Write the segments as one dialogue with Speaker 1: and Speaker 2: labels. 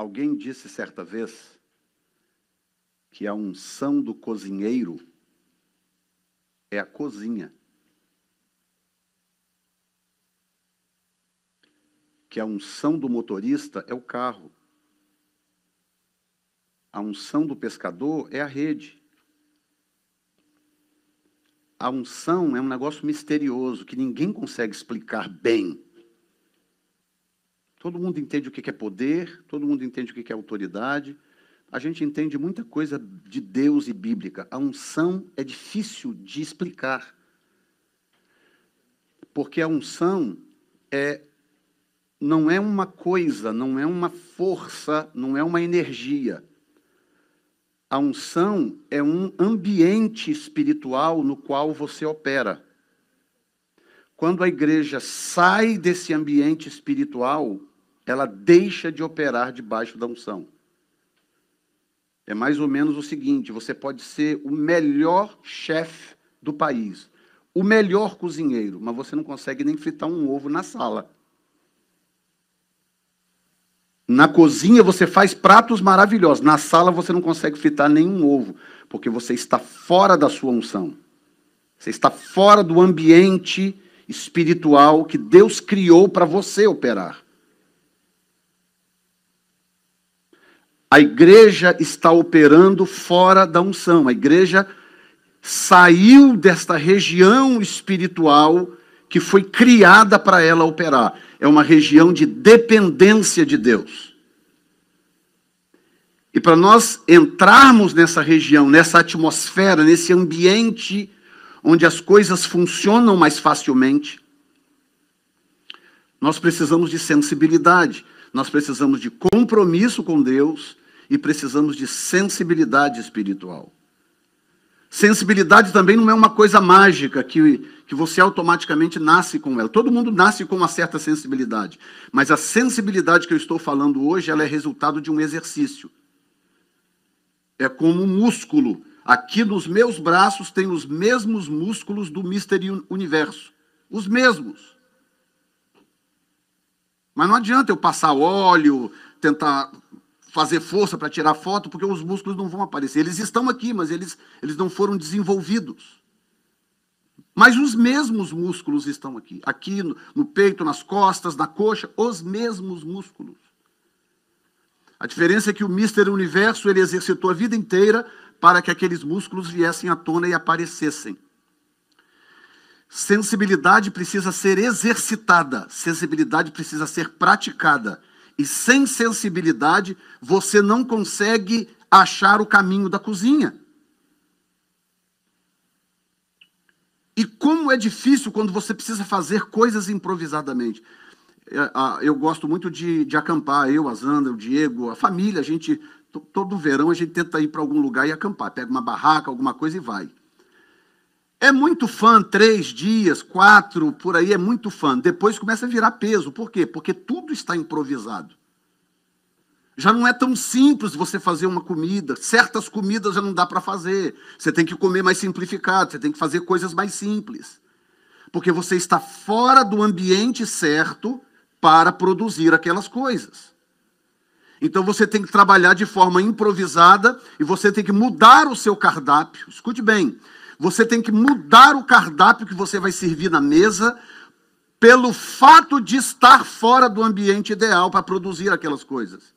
Speaker 1: Alguém disse certa vez que a unção do cozinheiro é a cozinha. Que a unção do motorista é o carro. A unção do pescador é a rede. A unção é um negócio misterioso que ninguém consegue explicar bem. Todo mundo entende o que é poder, todo mundo entende o que é autoridade. A gente entende muita coisa de Deus e bíblica. A unção é difícil de explicar. Porque a unção é não é uma coisa, não é uma força, não é uma energia. A unção é um ambiente espiritual no qual você opera. Quando a igreja sai desse ambiente espiritual, ela deixa de operar debaixo da unção. É mais ou menos o seguinte: você pode ser o melhor chefe do país, o melhor cozinheiro, mas você não consegue nem fritar um ovo na sala. Na cozinha você faz pratos maravilhosos, na sala você não consegue fritar nenhum ovo, porque você está fora da sua unção. Você está fora do ambiente espiritual que Deus criou para você operar. A igreja está operando fora da unção. A igreja saiu desta região espiritual que foi criada para ela operar. É uma região de dependência de Deus. E para nós entrarmos nessa região, nessa atmosfera, nesse ambiente onde as coisas funcionam mais facilmente, nós precisamos de sensibilidade, nós precisamos de compromisso com Deus, e precisamos de sensibilidade espiritual. Sensibilidade também não é uma coisa mágica que, que você automaticamente nasce com ela. Todo mundo nasce com uma certa sensibilidade. Mas a sensibilidade que eu estou falando hoje ela é resultado de um exercício. É como um músculo. Aqui nos meus braços tem os mesmos músculos do Mister Universo. Os mesmos. Mas não adianta eu passar óleo, tentar fazer força para tirar foto, porque os músculos não vão aparecer. Eles estão aqui, mas eles, eles não foram desenvolvidos. Mas os mesmos músculos estão aqui. Aqui no, no peito, nas costas, na coxa, os mesmos músculos. A diferença é que o Mister Universo ele exercitou a vida inteira para que aqueles músculos viessem à tona e aparecessem. Sensibilidade precisa ser exercitada, sensibilidade precisa ser praticada e sem sensibilidade, você não consegue achar o caminho da cozinha. E como é difícil quando você precisa fazer coisas improvisadamente. É, eu gosto muito de, de acampar, eu, a Zanda, o Diego, a família, a gente, todo verão a gente tenta ir para algum lugar e acampar. Pega uma barraca, alguma coisa e vai. É muito fã, três dias, quatro, por aí, é muito fã. Depois começa a virar peso. Por quê? Porque tudo está improvisado. Já não é tão simples você fazer uma comida. Certas comidas já não dá para fazer. Você tem que comer mais simplificado, você tem que fazer coisas mais simples. Porque você está fora do ambiente certo para produzir aquelas coisas. Então você tem que trabalhar de forma improvisada e você tem que mudar o seu cardápio. Escute bem, você tem que mudar o cardápio que você vai servir na mesa pelo fato de estar fora do ambiente ideal para produzir aquelas coisas.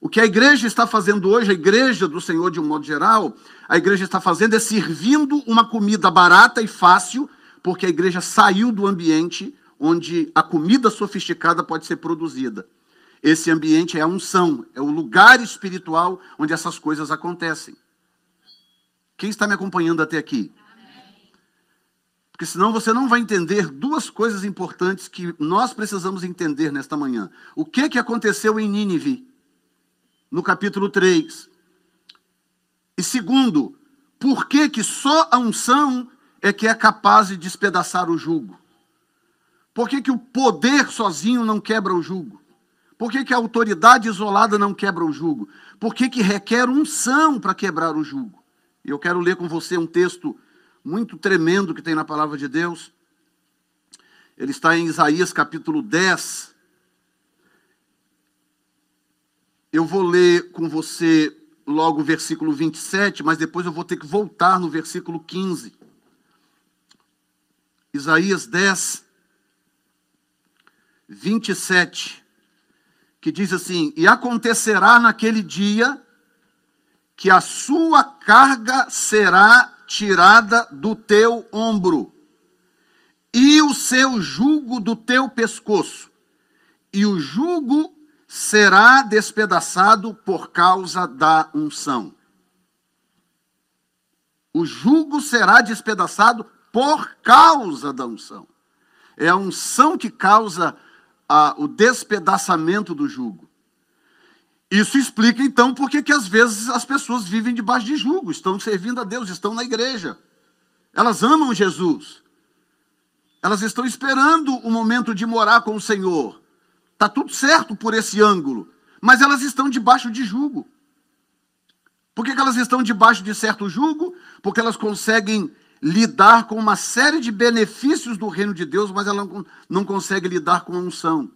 Speaker 1: O que a igreja está fazendo hoje, a igreja do Senhor de um modo geral, a igreja está fazendo é servindo uma comida barata e fácil, porque a igreja saiu do ambiente onde a comida sofisticada pode ser produzida. Esse ambiente é a unção, é o lugar espiritual onde essas coisas acontecem. Quem está me acompanhando até aqui? Porque senão você não vai entender duas coisas importantes que nós precisamos entender nesta manhã. O que, que aconteceu em Nínive, no capítulo 3. E segundo, por que, que só a unção é que é capaz de despedaçar o jugo? Por que, que o poder sozinho não quebra o jugo? Por que, que a autoridade isolada não quebra o jugo? Por que, que requer unção para quebrar o jugo? E eu quero ler com você um texto muito tremendo que tem na palavra de Deus. Ele está em Isaías capítulo 10. Eu vou ler com você logo o versículo 27, mas depois eu vou ter que voltar no versículo 15. Isaías 10, 27 que diz assim: E acontecerá naquele dia que a sua carga será tirada do teu ombro, e o seu jugo do teu pescoço, e o jugo será despedaçado por causa da unção. O jugo será despedaçado por causa da unção. É a unção que causa a, o despedaçamento do jugo. Isso explica então por que às vezes as pessoas vivem debaixo de jugo, estão servindo a Deus, estão na igreja. Elas amam Jesus. Elas estão esperando o momento de morar com o Senhor. Tá tudo certo por esse ângulo, mas elas estão debaixo de jugo. Por que, que elas estão debaixo de certo jugo? Porque elas conseguem lidar com uma série de benefícios do reino de Deus, mas ela não, consegue lidar com a unção.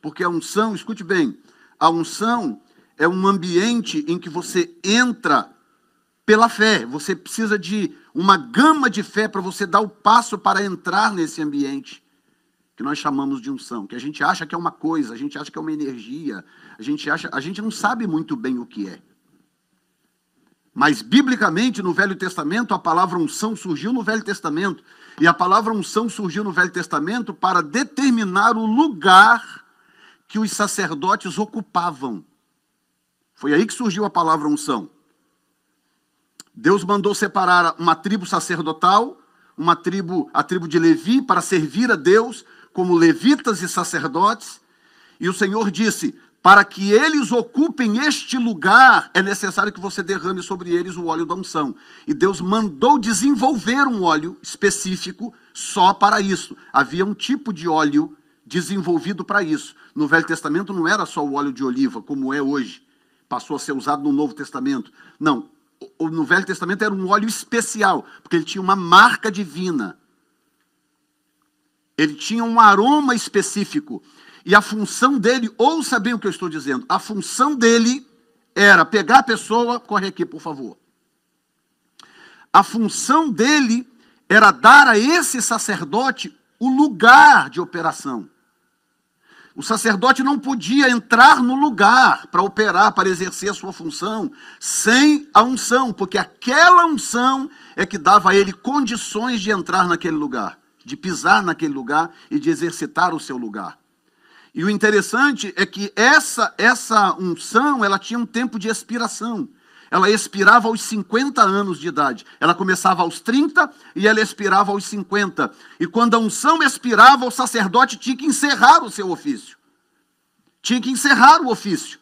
Speaker 1: Porque a unção, escute bem, a unção é um ambiente em que você entra pela fé. Você precisa de uma gama de fé para você dar o passo para entrar nesse ambiente que nós chamamos de unção, que a gente acha que é uma coisa, a gente acha que é uma energia, a gente acha, a gente não sabe muito bem o que é. Mas, biblicamente, no Velho Testamento, a palavra unção surgiu no Velho Testamento. E a palavra unção surgiu no Velho Testamento para determinar o lugar que os sacerdotes ocupavam. Foi aí que surgiu a palavra unção. Deus mandou separar uma tribo sacerdotal, uma tribo, a tribo de Levi, para servir a Deus como levitas e sacerdotes. E o Senhor disse: para que eles ocupem este lugar, é necessário que você derrame sobre eles o óleo da unção. E Deus mandou desenvolver um óleo específico só para isso. Havia um tipo de óleo desenvolvido para isso. No Velho Testamento não era só o óleo de oliva, como é hoje. Passou a ser usado no Novo Testamento. Não. No Velho Testamento era um óleo especial, porque ele tinha uma marca divina. Ele tinha um aroma específico. E a função dele, ouça bem o que eu estou dizendo, a função dele era pegar a pessoa, corre aqui, por favor. A função dele era dar a esse sacerdote o lugar de operação. O sacerdote não podia entrar no lugar para operar, para exercer a sua função, sem a unção, porque aquela unção é que dava a ele condições de entrar naquele lugar, de pisar naquele lugar e de exercitar o seu lugar. E o interessante é que essa essa unção, ela tinha um tempo de expiração. Ela expirava aos 50 anos de idade. Ela começava aos 30 e ela expirava aos 50. E quando a unção expirava, o sacerdote tinha que encerrar o seu ofício. Tinha que encerrar o ofício.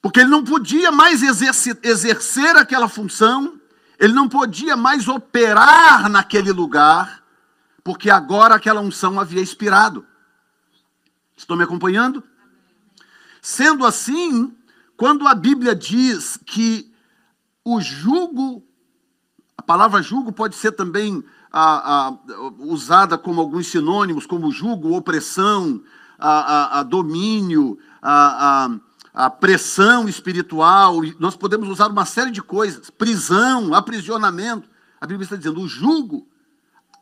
Speaker 1: Porque ele não podia mais exercer aquela função, ele não podia mais operar naquele lugar, porque agora aquela unção havia expirado. Estão me acompanhando? Sendo assim, quando a Bíblia diz que o jugo, a palavra jugo pode ser também a, a, usada como alguns sinônimos, como jugo, opressão, a, a domínio, a, pressão espiritual, nós podemos usar uma série de coisas, prisão, aprisionamento. A Bíblia está dizendo: o jugo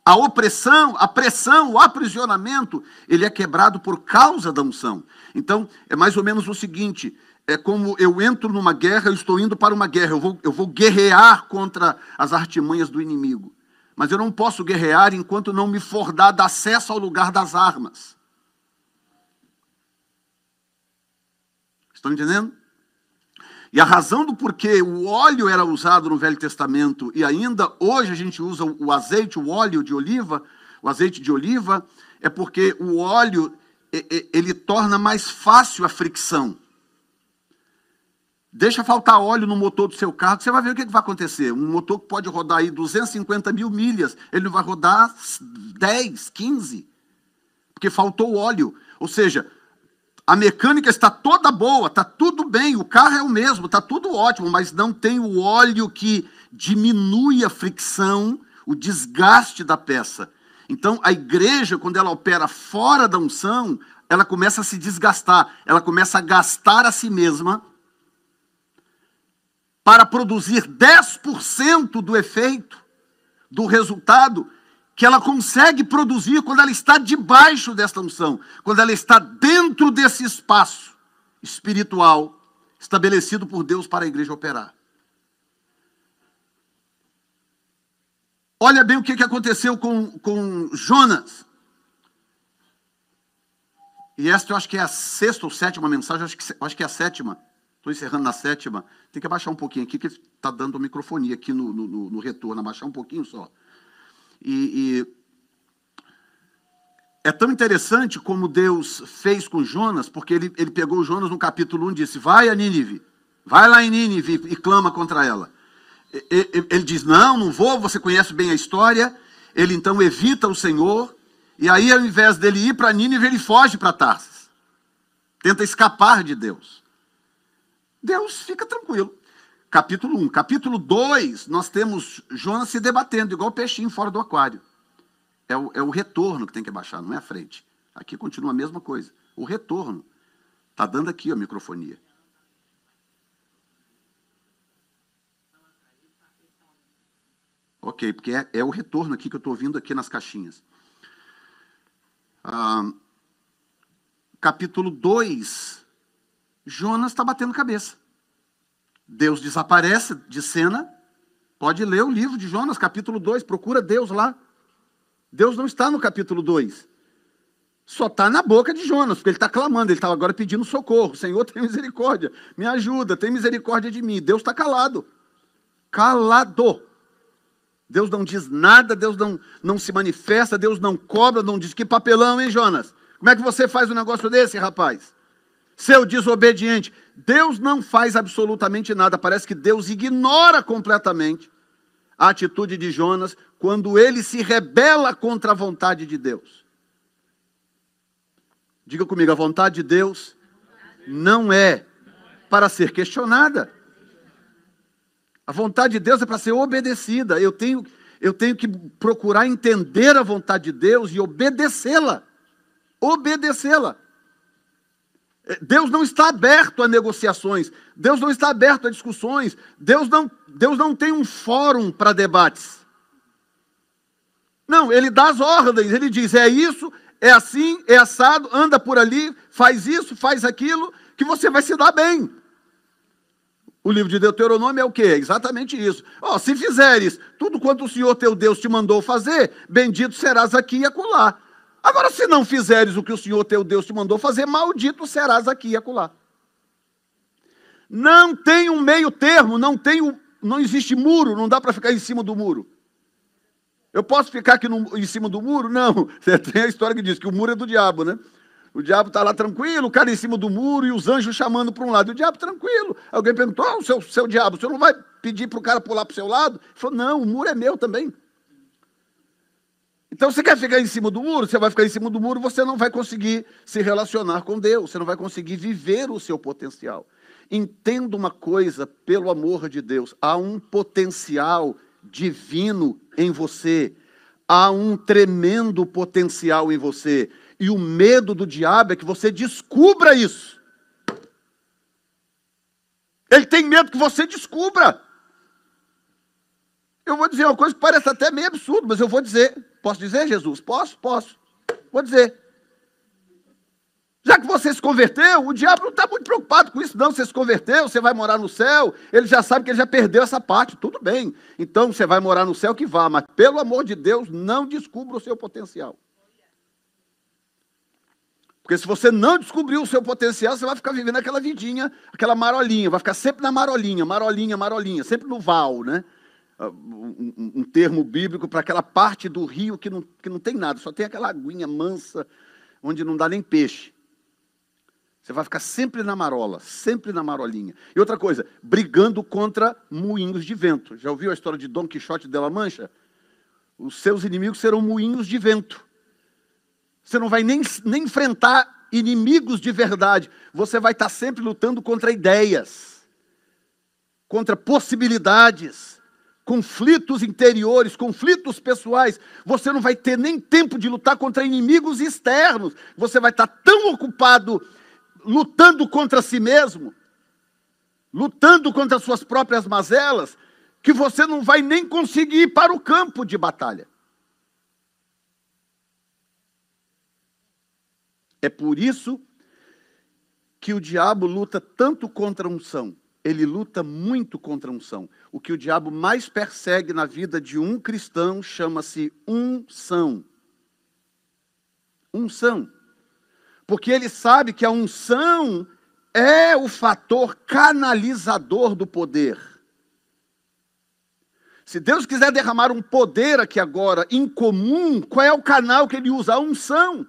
Speaker 1: a opressão, a pressão, o aprisionamento, ele é quebrado por causa da unção. Então, é mais ou menos o seguinte: é como eu entro numa guerra, eu estou indo para uma guerra, eu vou, eu vou guerrear contra as artimanhas do inimigo. Mas eu não posso guerrear enquanto não me for dado acesso ao lugar das armas. Estão entendendo? E a razão do porquê o óleo era usado no Velho Testamento e ainda hoje a gente usa o azeite, o óleo de oliva, o azeite de oliva, é porque o óleo ele torna mais fácil a fricção. Deixa faltar óleo no motor do seu carro, você vai ver o que vai acontecer. Um motor que pode rodar aí 250 mil milhas, ele não vai rodar 10, 15, porque faltou óleo. Ou seja, a mecânica está toda boa, está tudo bem, o carro é o mesmo, está tudo ótimo, mas não tem o óleo que diminui a fricção, o desgaste da peça. Então, a igreja, quando ela opera fora da unção, ela começa a se desgastar, ela começa a gastar a si mesma para produzir 10% do efeito, do resultado que ela consegue produzir quando ela está debaixo desta unção, quando ela está dentro desse espaço espiritual estabelecido por Deus para a igreja operar. Olha bem o que, que aconteceu com, com Jonas. E esta eu acho que é a sexta ou sétima mensagem, acho que, acho que é a sétima. Estou encerrando na sétima. Tem que abaixar um pouquinho aqui, que está dando microfonia aqui no, no, no retorno. Abaixar um pouquinho só. E, e é tão interessante como Deus fez com Jonas, porque ele, ele pegou Jonas no capítulo 1 e disse: Vai a Nínive, vai lá em Nínive e clama contra ela. Ele diz: Não, não vou, você conhece bem a história. Ele então evita o Senhor, e aí ao invés dele ir para Nínive, ele foge para Tarsis. Tenta escapar de Deus. Deus fica tranquilo capítulo 1. Capítulo 2, nós temos Jonas se debatendo, igual peixinho fora do aquário. É o, é o retorno que tem que baixar, não é a frente. Aqui continua a mesma coisa. O retorno. Está dando aqui a microfonia. Ok, porque é, é o retorno aqui que eu estou ouvindo aqui nas caixinhas. Ah, capítulo 2, Jonas está batendo cabeça. Deus desaparece de cena. Pode ler o livro de Jonas, capítulo 2, procura Deus lá. Deus não está no capítulo 2. Só está na boca de Jonas, porque ele está clamando, ele estava agora pedindo socorro. Senhor, tem misericórdia, me ajuda, tem misericórdia de mim. Deus está calado. Calado. Deus não diz nada, Deus não, não se manifesta, Deus não cobra, não diz. Que papelão, hein, Jonas? Como é que você faz um negócio desse, rapaz? Seu desobediente. Deus não faz absolutamente nada, parece que Deus ignora completamente a atitude de Jonas quando ele se rebela contra a vontade de Deus. Diga comigo, a vontade de Deus não é para ser questionada. A vontade de Deus é para ser obedecida. Eu tenho, eu tenho que procurar entender a vontade de Deus e obedecê-la. Obedecê-la. Deus não está aberto a negociações, Deus não está aberto a discussões, Deus não, Deus não tem um fórum para debates. Não, ele dá as ordens, ele diz: é isso, é assim, é assado, anda por ali, faz isso, faz aquilo, que você vai se dar bem. O livro de Deuteronômio é o quê? É exatamente isso. Ó, oh, se fizeres tudo quanto o Senhor teu Deus te mandou fazer, bendito serás aqui e acolá. Agora, se não fizeres o que o Senhor teu Deus te mandou fazer, maldito serás aqui e acolá. Não tem um meio termo, não tem um, não existe muro, não dá para ficar em cima do muro. Eu posso ficar aqui no, em cima do muro? Não. É, tem a história que diz que o muro é do diabo, né? O diabo está lá tranquilo, o cara em cima do muro e os anjos chamando para um lado. E o diabo tranquilo. Alguém perguntou: oh, seu, seu diabo, o senhor não vai pedir para o cara pular para o seu lado? Ele falou: não, o muro é meu também. Então, você quer ficar em cima do muro? Você vai ficar em cima do muro, você não vai conseguir se relacionar com Deus, você não vai conseguir viver o seu potencial. Entenda uma coisa, pelo amor de Deus: há um potencial divino em você, há um tremendo potencial em você. E o medo do diabo é que você descubra isso. Ele tem medo que você descubra. Eu vou dizer uma coisa que parece até meio absurdo, mas eu vou dizer. Posso dizer, Jesus? Posso? Posso. Vou dizer. Já que você se converteu, o diabo não está muito preocupado com isso, não. Você se converteu, você vai morar no céu. Ele já sabe que ele já perdeu essa parte. Tudo bem. Então você vai morar no céu que vá, mas pelo amor de Deus, não descubra o seu potencial. Porque se você não descobrir o seu potencial, você vai ficar vivendo aquela vidinha, aquela marolinha, vai ficar sempre na marolinha, marolinha, marolinha, sempre no val, né? Ah, um, um termo bíblico para aquela parte do rio que não, que não tem nada, só tem aquela aguinha mansa, onde não dá nem peixe. Você vai ficar sempre na marola, sempre na marolinha. E outra coisa, brigando contra moinhos de vento. Já ouviu a história de Dom Quixote de La Mancha? Os seus inimigos serão moinhos de vento. Você não vai nem, nem enfrentar inimigos de verdade. Você vai estar sempre lutando contra ideias, contra possibilidades conflitos interiores, conflitos pessoais, você não vai ter nem tempo de lutar contra inimigos externos. Você vai estar tão ocupado lutando contra si mesmo, lutando contra suas próprias mazelas, que você não vai nem conseguir ir para o campo de batalha. É por isso que o diabo luta tanto contra a unção. Ele luta muito contra a unção o que o diabo mais persegue na vida de um cristão chama-se unção. Unção. Porque ele sabe que a unção é o fator canalizador do poder. Se Deus quiser derramar um poder aqui agora incomum, qual é o canal que ele usa? A unção.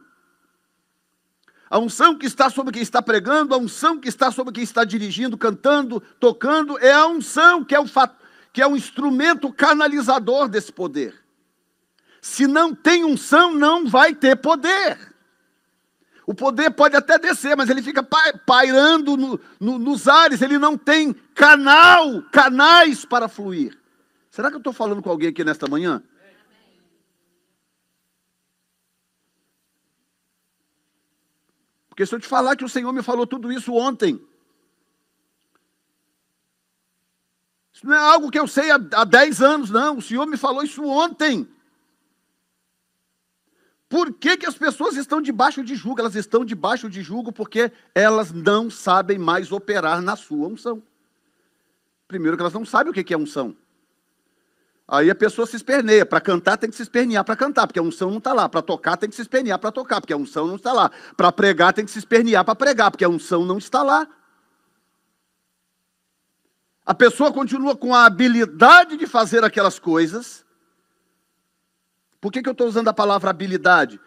Speaker 1: A unção que está sobre quem está pregando, a unção que está sobre quem está dirigindo, cantando, tocando, é a unção que é o, que é o instrumento canalizador desse poder. Se não tem unção, não vai ter poder. O poder pode até descer, mas ele fica pairando no, no, nos ares, ele não tem canal, canais para fluir. Será que eu estou falando com alguém aqui nesta manhã? Porque se eu te falar que o Senhor me falou tudo isso ontem, isso não é algo que eu sei há, 10 anos, não. O Senhor me falou isso ontem. Por que, que as pessoas estão debaixo de julgo? Elas estão debaixo de julgo porque elas não sabem mais operar na sua unção. Primeiro, que elas não sabem o que é unção. Aí a pessoa se esperneia. Para cantar tem que se espernear para cantar, porque a unção não está lá. Para tocar tem que se espernear para tocar, porque a unção não está lá. Para pregar tem que se espernear para pregar, porque a unção não está lá. A pessoa continua com a habilidade de fazer aquelas coisas. Por que, que eu estou usando a palavra habilidade?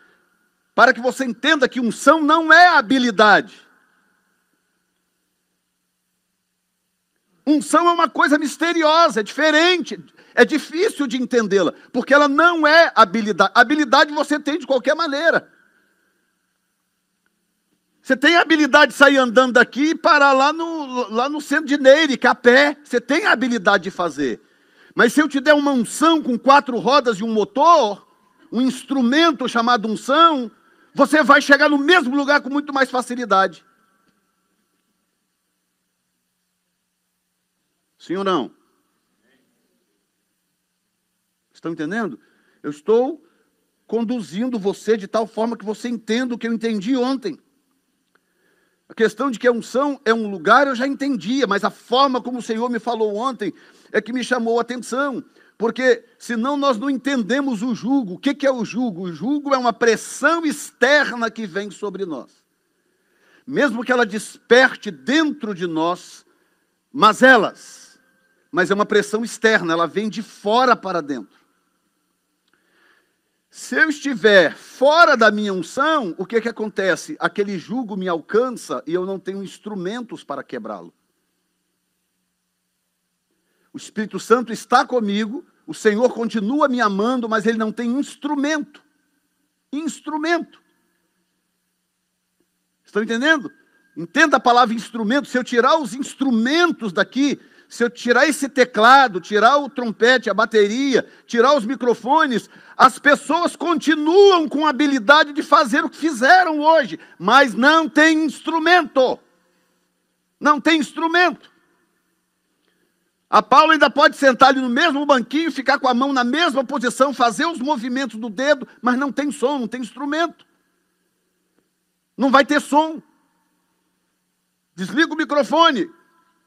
Speaker 1: Para que você entenda que unção não é habilidade. Unção é uma coisa misteriosa, é diferente é difícil de entendê-la, porque ela não é habilidade. Habilidade você tem de qualquer maneira. Você tem a habilidade de sair andando daqui e parar lá no, lá no centro de Neire, a pé. Você tem a habilidade de fazer. Mas se eu te der uma unção com quatro rodas e um motor, um instrumento chamado unção, você vai chegar no mesmo lugar com muito mais facilidade. Sim ou não? Estão entendendo? Eu estou conduzindo você de tal forma que você entenda o que eu entendi ontem. A questão de que a unção é um lugar eu já entendia, mas a forma como o Senhor me falou ontem é que me chamou a atenção, porque senão nós não entendemos o jugo. O que, é o jugo? O jugo é uma pressão externa que vem sobre nós. Mesmo que ela desperte dentro de nós mas elas, mas é uma pressão externa, ela vem de fora para dentro. Se eu estiver fora da minha unção, o que, é que acontece? Aquele jugo me alcança e eu não tenho instrumentos para quebrá-lo. O Espírito Santo está comigo, o Senhor continua me amando, mas ele não tem instrumento. Instrumento. Estão entendendo? Entenda a palavra instrumento. Se eu tirar os instrumentos daqui, se eu tirar esse teclado, tirar o trompete, a bateria, tirar os microfones, as pessoas continuam com a habilidade de fazer o que fizeram hoje, mas não tem instrumento. Não tem instrumento. A Paula ainda pode sentar ali no mesmo banquinho, ficar com a mão na mesma posição, fazer os movimentos do dedo, mas não tem som, não tem instrumento. Não vai ter som. Desliga o microfone,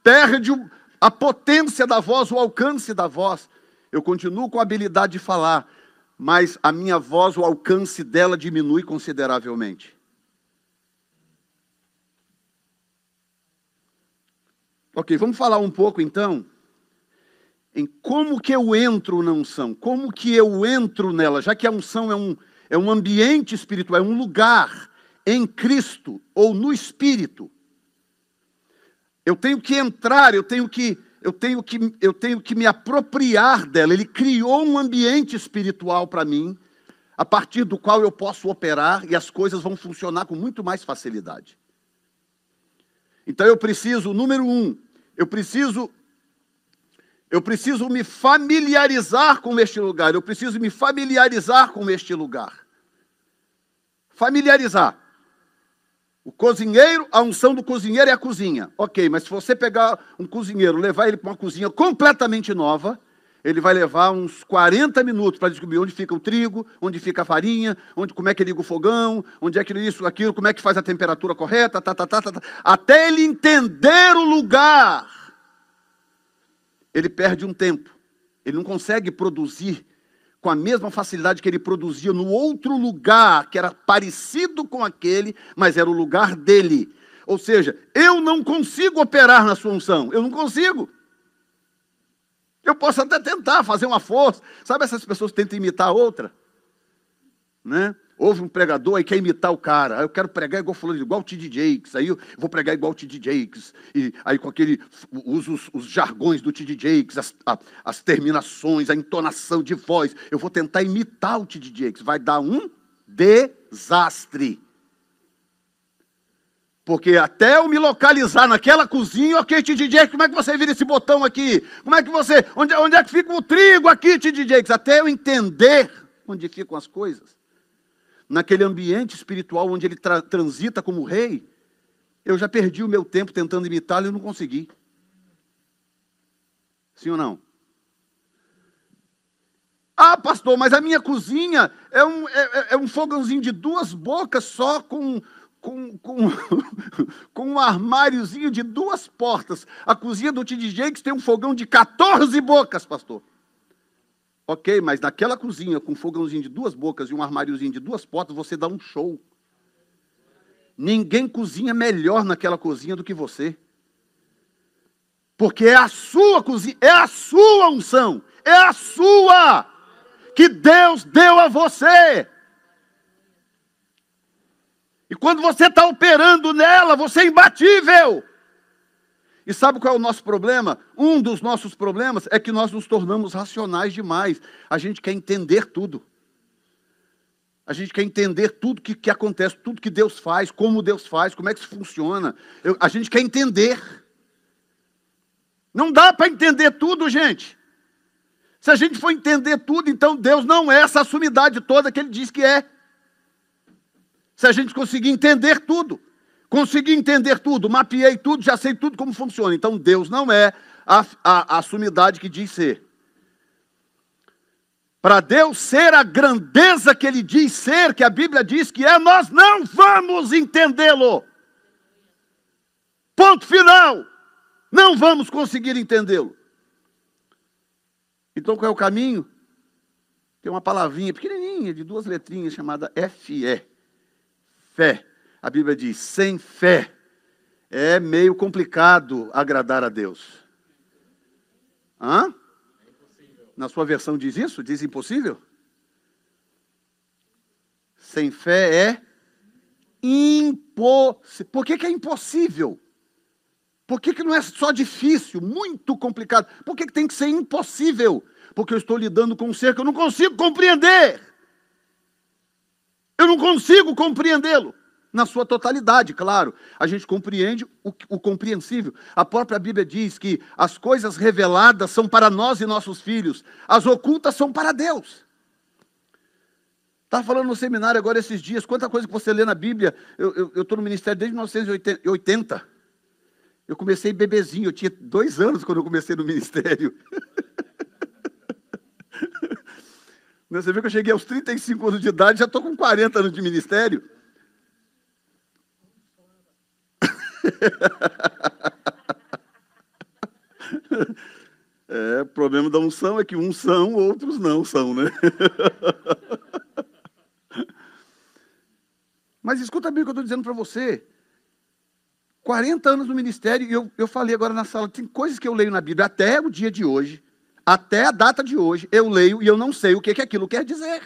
Speaker 1: perde o, a potência da voz, o alcance da voz. Eu continuo com a habilidade de falar, mas a minha voz, o alcance dela diminui consideravelmente. Ok, vamos falar um pouco então em como que eu entro na unção, como que eu entro nela, já que a unção é um, é um ambiente espiritual, é um lugar em Cristo ou no Espírito, eu tenho que entrar, eu tenho que, eu tenho que, eu tenho que me apropriar dela. Ele criou um ambiente espiritual para mim, a partir do qual eu posso operar e as coisas vão funcionar com muito mais facilidade. Então eu preciso, número um, eu preciso, eu preciso me familiarizar com este lugar. Eu preciso me familiarizar com este lugar. Familiarizar. O cozinheiro, a unção do cozinheiro é a cozinha. Ok, mas se você pegar um cozinheiro, levar ele para uma cozinha completamente nova, ele vai levar uns 40 minutos para descobrir onde fica o trigo, onde fica a farinha, onde, como é que liga o fogão, onde é que isso, aquilo, como é que faz a temperatura correta, tá, tá, tá, tá, tá. até ele entender o lugar. Ele perde um tempo. Ele não consegue produzir com a mesma facilidade que ele produzia no outro lugar, que era parecido com aquele, mas era o lugar dele. Ou seja, eu não consigo operar na sua unção, eu não consigo. Eu posso até tentar fazer uma força, sabe essas pessoas que tentam imitar a outra, né? Houve um pregador aí quer imitar o cara. eu quero pregar igual fulano, igual o T.D. Jakes. Aí eu vou pregar igual o T.D. Jakes. E aí com aquele, uso os, os jargões do T.D. Jakes, as, a, as terminações, a entonação de voz. Eu vou tentar imitar o T.D. Jakes. Vai dar um desastre. Porque até eu me localizar naquela cozinha, ok, T.D. Jakes, como é que você vira esse botão aqui? Como é que você, onde, onde é que fica o trigo aqui, T.D. Jakes? Até eu entender onde ficam as coisas naquele ambiente espiritual onde ele tra transita como rei, eu já perdi o meu tempo tentando imitá-lo e não consegui. Sim ou não? Ah, pastor, mas a minha cozinha é um, é, é, é um fogãozinho de duas bocas só com, com, com, com um armáriozinho de duas portas. A cozinha do T.D. Jakes tem um fogão de 14 bocas, pastor. Ok, mas naquela cozinha, com fogãozinho de duas bocas e um armáriozinho de duas portas, você dá um show. Ninguém cozinha melhor naquela cozinha do que você. Porque é a sua cozinha, é a sua unção, é a sua que Deus deu a você. E quando você está operando nela, você é imbatível. E sabe qual é o nosso problema? Um dos nossos problemas é que nós nos tornamos racionais demais. A gente quer entender tudo. A gente quer entender tudo que, que acontece, tudo que Deus faz, como Deus faz, como é que isso funciona. Eu, a gente quer entender. Não dá para entender tudo, gente. Se a gente for entender tudo, então Deus não é essa sumidade toda que ele diz que é. Se a gente conseguir entender tudo. Consegui entender tudo, mapeei tudo, já sei tudo como funciona. Então Deus não é a, a, a sumidade que diz ser. Para Deus ser a grandeza que Ele diz ser, que a Bíblia diz que é, nós não vamos entendê-lo. Ponto final. Não vamos conseguir entendê-lo. Então qual é o caminho? Tem uma palavrinha pequenininha, de duas letrinhas, chamada FE. Fé a Bíblia diz: sem fé é meio complicado agradar a Deus. Hã? Na sua versão diz isso? Diz impossível? Sem fé é impossível. Por que, que é impossível? Por que, que não é só difícil, muito complicado? Por que, que tem que ser impossível? Porque eu estou lidando com um ser que eu não consigo compreender. Eu não consigo compreendê-lo na sua totalidade, claro. A gente compreende o, o, compreensível. A própria Bíblia diz que as coisas reveladas são para nós e nossos filhos, as ocultas são para Deus. Estava falando no seminário agora esses dias, quanta coisa que você lê na Bíblia. Eu estou no ministério desde 1980. Eu comecei bebezinho, eu tinha dois anos quando eu comecei no ministério. você viu que eu cheguei aos 35 anos de idade, já estou com 40 anos de ministério. É, o problema da unção é que uns são, outros não são, né? Mas escuta bem o que eu estou dizendo para você. 40 anos no ministério, e eu, eu falei agora na sala, tem coisas que eu leio na Bíblia até o dia de hoje, até a data de hoje, eu leio e eu não sei o que, que aquilo quer dizer.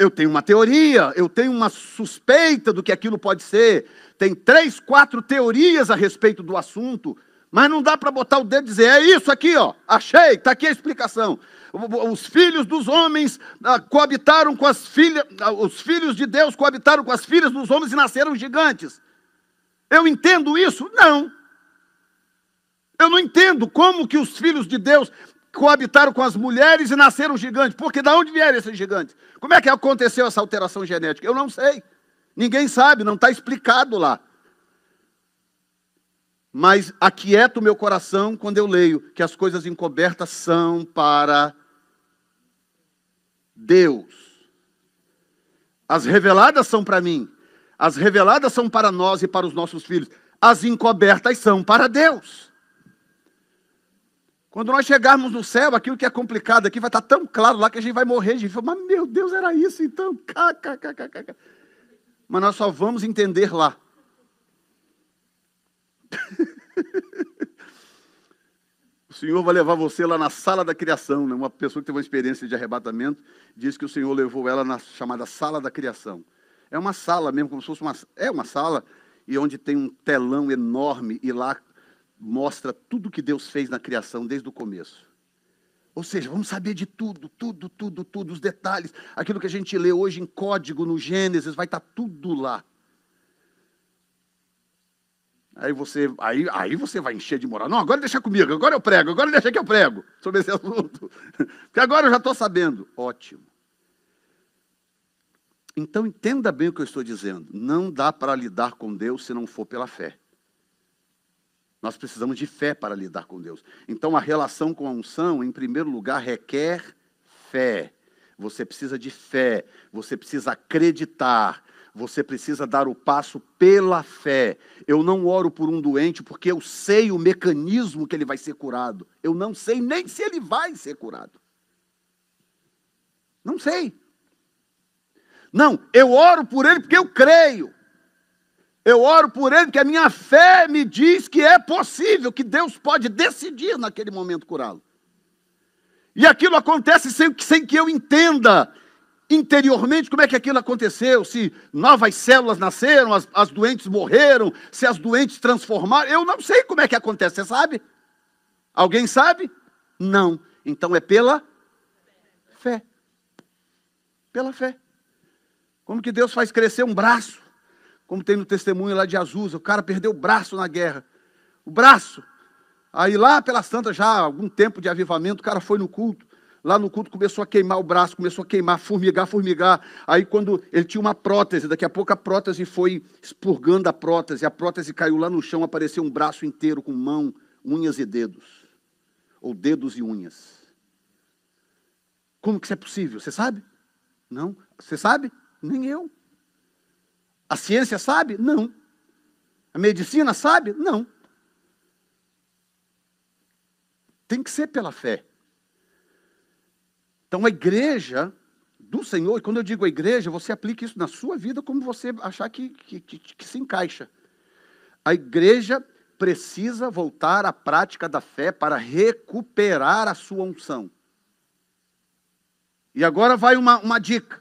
Speaker 1: Eu tenho uma teoria, eu tenho uma suspeita do que aquilo pode ser. Tem três, quatro teorias a respeito do assunto, mas não dá para botar o dedo e dizer, é isso aqui, ó, achei, está aqui a explicação. Os filhos dos homens ah, coabitaram com as filhas, ah, os filhos de Deus coabitaram com as filhas dos homens e nasceram gigantes. Eu entendo isso? Não. Eu não entendo como que os filhos de Deus coabitaram com as mulheres e nasceram gigantes. Porque de onde vieram esses gigantes? Como é que aconteceu essa alteração genética? Eu não sei. Ninguém sabe, não está explicado lá. Mas aquieta o meu coração quando eu leio que as coisas encobertas são para Deus. As reveladas são para mim. As reveladas são para nós e para os nossos filhos. As encobertas são para Deus. Quando nós chegarmos no céu, aquilo que é complicado aqui vai estar tá tão claro lá que a gente vai morrer de fome. Mas, meu Deus, era isso então. Mas nós só vamos entender lá. O Senhor vai levar você lá na sala da criação. Né? Uma pessoa que teve uma experiência de arrebatamento diz que o Senhor levou ela na chamada sala da criação. É uma sala mesmo, como se fosse uma. É uma sala, e onde tem um telão enorme, e lá mostra tudo que Deus fez na criação desde o começo. Ou seja, vamos saber de tudo, tudo, tudo, tudo, os detalhes. Aquilo que a gente lê hoje em código, no Gênesis, vai estar tá tudo lá. Aí você, aí, aí você vai encher de moral. Não, agora deixa comigo, agora eu prego, agora deixa que eu prego sobre esse assunto. Porque agora eu já estou sabendo. Ótimo. Então entenda bem o que eu estou dizendo. Não dá para lidar com Deus se não for pela fé. Nós precisamos de fé para lidar com Deus. Então, a relação com a unção, em primeiro lugar, requer fé. Você precisa de fé, você precisa acreditar, você precisa dar o passo pela fé. Eu não oro por um doente porque eu sei o mecanismo que ele vai ser curado. Eu não sei nem se ele vai ser curado. Não sei. Não, eu oro por ele porque eu creio. Eu oro por ele porque a minha fé me diz que é possível, que Deus pode decidir naquele momento curá-lo. E aquilo acontece sem, sem, que eu entenda interiormente como é que aquilo aconteceu, se novas células nasceram, as, as doentes morreram, se as doentes transformaram. Eu não sei como é que acontece, você sabe? Alguém sabe? Não. Então é pela fé. Pela fé. Como que Deus faz crescer um braço? como tem no testemunho lá de Azusa, o cara perdeu o braço na guerra. O braço. Aí lá pelas tantas, já algum tempo de avivamento, o cara foi no culto. Lá no culto começou a queimar o braço, começou a queimar, formigar, formigar. Aí quando ele tinha uma prótese, daqui a pouco a prótese foi expurgando a prótese, a prótese caiu lá no chão, apareceu um braço inteiro com mão, unhas e dedos. Ou dedos e unhas. Como que isso é possível? Você sabe? Não? Você sabe? Nem eu. A ciência sabe? Não. A medicina sabe? Não. Tem que ser pela fé. Então a igreja do Senhor, e quando eu digo a igreja, você aplica isso na sua vida como você achar que, que, que, que se encaixa. A igreja precisa voltar à prática da fé para recuperar a sua unção. E agora vai uma, uma dica.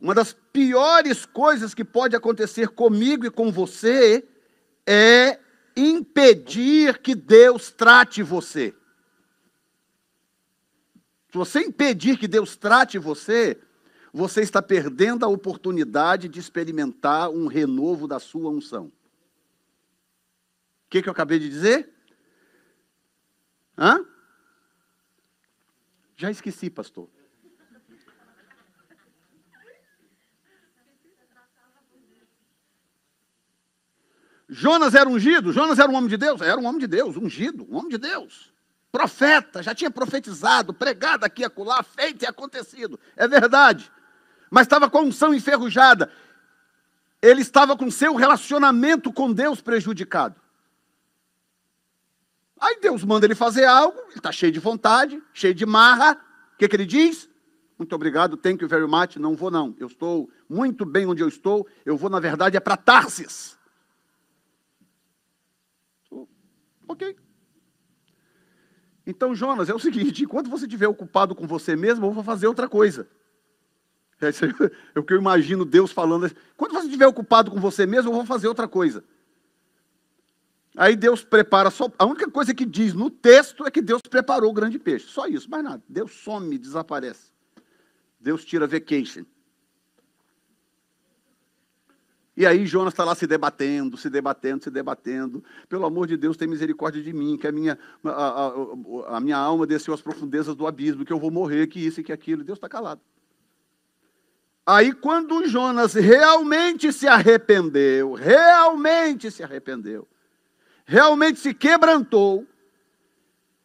Speaker 1: Uma das piores coisas que pode acontecer comigo e com você é impedir que Deus trate você. Se você impedir que Deus trate você, você está perdendo a oportunidade de experimentar um renovo da sua unção. O que, que eu acabei de dizer? Hã? Já esqueci, pastor. Jonas era ungido? Jonas era um homem de Deus? Era um homem de Deus, ungido, um homem de Deus. Profeta, já tinha profetizado, pregado aqui e acolá, feito e acontecido. É verdade. Mas estava com a unção enferrujada. Ele estava com seu relacionamento com Deus prejudicado. Aí Deus manda ele fazer algo, ele está cheio de vontade, cheio de marra. O que, que ele diz? Muito obrigado, thank you very much, não vou não. Eu estou muito bem onde eu estou, eu vou na verdade é para Tarsis. Ok. Então, Jonas, é o seguinte: enquanto você estiver ocupado com você mesmo, eu vou fazer outra coisa. É, é o que eu imagino Deus falando. Quando você estiver ocupado com você mesmo, eu vou fazer outra coisa. Aí Deus prepara só. A única coisa que diz no texto é que Deus preparou o grande peixe. Só isso, mais nada. Deus some, desaparece. Deus tira vacation. E aí Jonas está lá se debatendo, se debatendo, se debatendo. Pelo amor de Deus, tem misericórdia de mim, que a minha, a, a, a minha alma desceu às profundezas do abismo, que eu vou morrer, que isso e que aquilo. Deus está calado. Aí quando Jonas realmente se arrependeu, realmente se arrependeu, realmente se quebrantou,